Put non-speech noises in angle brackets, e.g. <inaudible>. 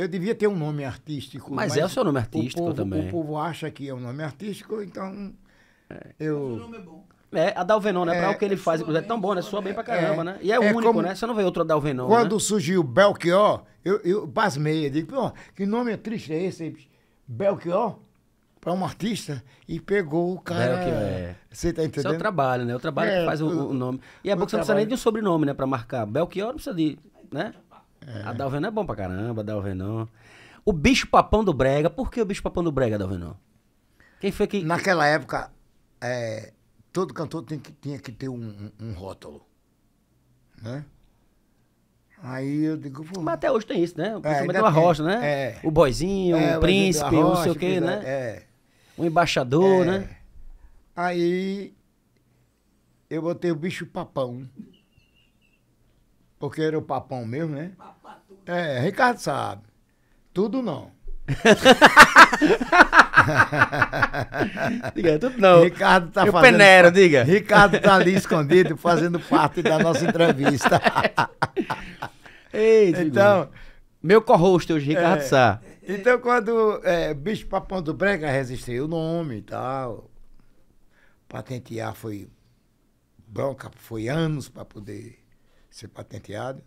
Eu devia ter um nome artístico. Mas, mas é o seu nome artístico o povo, também. O povo acha que é um nome artístico, então. É. Eu... O nome é bom. É, Adalvenon, né? É, pra o que ele é faz, inclusive, é tão bom, né? Sua bem pra caramba, é, né? E é, é único, como, né? Você não vê outro Adalvenon, né? Quando né? surgiu Belchior, eu, eu pasmei. Eu digo, pô, que nome triste é esse? Belchior? Pra um artista e pegou o cara. Belchior, é. Você tá entendendo? Isso é o trabalho, né? O trabalho que é, faz o, o, nome. E é bom que você não precisa nem de um sobrenome, né? Pra marcar. Belchior não precisa de. né? É. A Adalveno é bom pra caramba, Adalveno. O bicho papão do Brega, por que o bicho papão do Brega, Adalveno? Quem foi que. Naquela época, é, todo cantor tinha que, tinha que ter um, um, rótulo. Né? Aí eu digo. Pô, Mas até hoje tem isso, né? Principalmente é, uma rocha, né? É, o boizinho, é, o príncipe, o não sei o quê, né? É. O é. embaixador, é. né? Aí eu botei o bicho papão. Porque era o papão mesmo, né? Papão. É, Ricardo sabe. Tudo não. <laughs> diga, tudo não. Ricardo tá Eu fazendo, peneiro, diga. Ricardo tá ali escondido fazendo parte da nossa entrevista. <laughs> Ei, então, meu co-host hoje, Ricardo é, Sá. Então, quando é, Bicho Papão do Brega resistiu o nome e tal, patentear foi bronca, foi anos para poder ser patenteado.